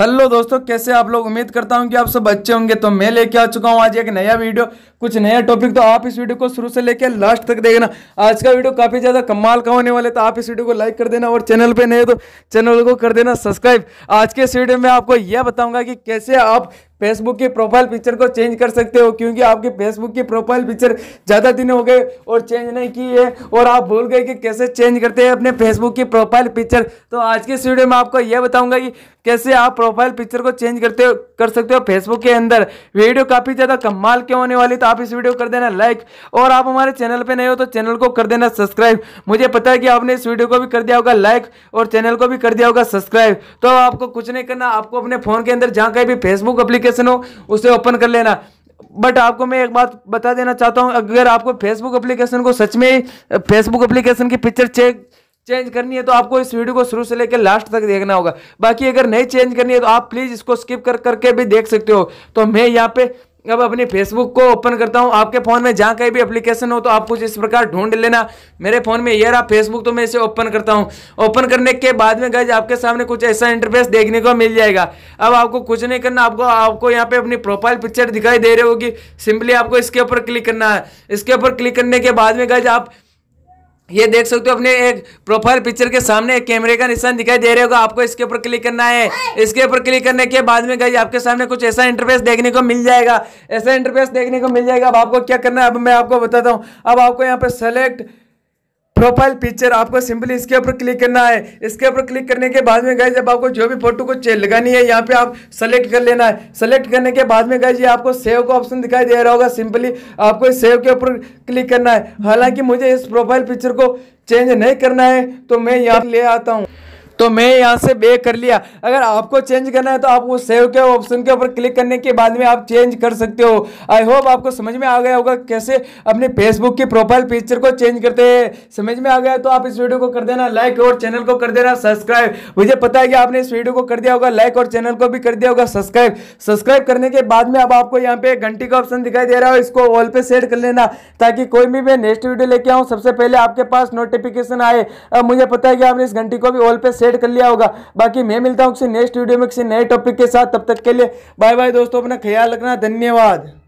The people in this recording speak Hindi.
हेलो दोस्तों कैसे आप लोग उम्मीद करता हूं कि आप सब अच्छे होंगे तो मैं लेके आ चुका हूं आज एक नया वीडियो कुछ नया टॉपिक तो आप इस वीडियो को शुरू से लेकर लास्ट तक देखना आज का वीडियो काफ़ी ज़्यादा कमाल का होने वाले तो आप इस वीडियो को लाइक कर देना और चैनल पे नए तो चैनल को कर देना सब्सक्राइब आज के इस वीडियो में आपको यह बताऊंगा कि कैसे आप फेसबुक की प्रोफाइल पिक्चर को चेंज कर सकते हो क्योंकि आपकी फेसबुक की प्रोफाइल पिक्चर ज़्यादा दिन हो गए और चेंज नहीं की है और आप भूल गए कि कैसे चेंज करते हैं अपने फेसबुक की प्रोफाइल पिक्चर तो आज की वीडियो में आपको यह बताऊंगा कि कैसे आप प्रोफाइल पिक्चर को चेंज करते हो कर सकते हो फेसबुक के अंदर वीडियो काफ़ी ज़्यादा कमाल के होने वाली तो आप इस वीडियो कर देना लाइक और आप हमारे चैनल पर नहीं हो तो चैनल को कर देना सब्सक्राइब मुझे पता है कि आपने इस वीडियो को भी कर दिया होगा लाइक और चैनल को भी कर दिया होगा सब्सक्राइब तो आपको कुछ नहीं करना आपको अपने फ़ोन के अंदर जहाँ कहीं भी फेसबुक अपलीकेशन एप्लीकेशन हो उसे ओपन कर लेना बट आपको मैं एक बात बता देना चाहता हूँ अगर आपको फेसबुक एप्लीकेशन को सच में फेसबुक एप्लीकेशन की पिक्चर चेक चेंज करनी है तो आपको इस वीडियो को शुरू से लेकर लास्ट तक देखना होगा बाकी अगर नहीं चेंज करनी है तो आप प्लीज़ इसको स्किप कर करके भी देख सकते हो तो मैं यहाँ पे अब अपने फेसबुक को ओपन करता हूँ आपके फ़ोन में जहाँ कहीं भी एप्लीकेशन हो तो आप कुछ इस प्रकार ढूंढ लेना मेरे फ़ोन में ये रहा फेसबुक तो मैं इसे ओपन करता हूँ ओपन करने के बाद में गज आपके सामने कुछ ऐसा इंटरफेस देखने को मिल जाएगा अब आपको कुछ नहीं करना आपको आपको यहाँ पे अपनी प्रोफाइल पिक्चर दिखाई दे रही होगी सिंपली आपको इसके ऊपर क्लिक करना है इसके ऊपर क्लिक करने के बाद में गज आप ये देख सकते हो अपने एक प्रोफाइल पिक्चर के सामने एक कैमरे का निशान दिखाई दे रहे होगा आपको इसके ऊपर क्लिक करना है इसके ऊपर क्लिक करने के बाद में गई आपके सामने कुछ ऐसा इंटरफेस देखने को मिल जाएगा ऐसा इंटरफेस देखने को मिल जाएगा अब आपको क्या करना है अब मैं आपको बताता हूँ अब आपको यहाँ पे सेलेक्ट प्रोफाइल पिक्चर आपको सिंपली इसके ऊपर क्लिक करना है इसके ऊपर क्लिक करने के बाद में गए जब आपको जो भी फोटो को लगानी है यहाँ पे आप सेलेक्ट कर लेना है सेलेक्ट करने के बाद में गए ये आपको सेव का ऑप्शन दिखाई दे रहा होगा सिंपली आपको इस सेव के ऊपर क्लिक करना है हालांकि मुझे इस प्रोफाइल पिक्चर को चेंज नहीं करना है तो मैं यहाँ ले आता हूँ तो मैं यहाँ से बे कर लिया अगर आपको चेंज करना है तो आप वो सेव के ऑप्शन के ऊपर क्लिक करने के बाद में आप चेंज कर सकते हो आई होप आपको समझ में आ गया होगा कैसे अपने फेसबुक की प्रोफाइल पिक्चर को चेंज करते हैं समझ में आ गया तो आप इस वीडियो को कर देना लाइक और चैनल को कर देना सब्सक्राइब मुझे पता है कि आपने इस वीडियो को कर दिया होगा लाइक और चैनल को भी कर दिया होगा सब्सक्राइब सब्सक्राइब करने के बाद में अब आपको यहाँ पे घंटी का ऑप्शन दिखाई दे रहा है इसको ऑल पे सेट कर लेना ताकि कोई भी मैं नेक्स्ट वीडियो लेके आऊँ सबसे पहले आपके पास नोटिफिकेशन आए अब मुझे पता है कि आपने इस घंटी को भी ऑल पे सेट सेट कर लिया होगा बाकी मैं मिलता हूँ किसी नेक्स्ट वीडियो में किसी नए टॉपिक के साथ तब तक के लिए बाय बाय दोस्तों अपना ख्याल रखना धन्यवाद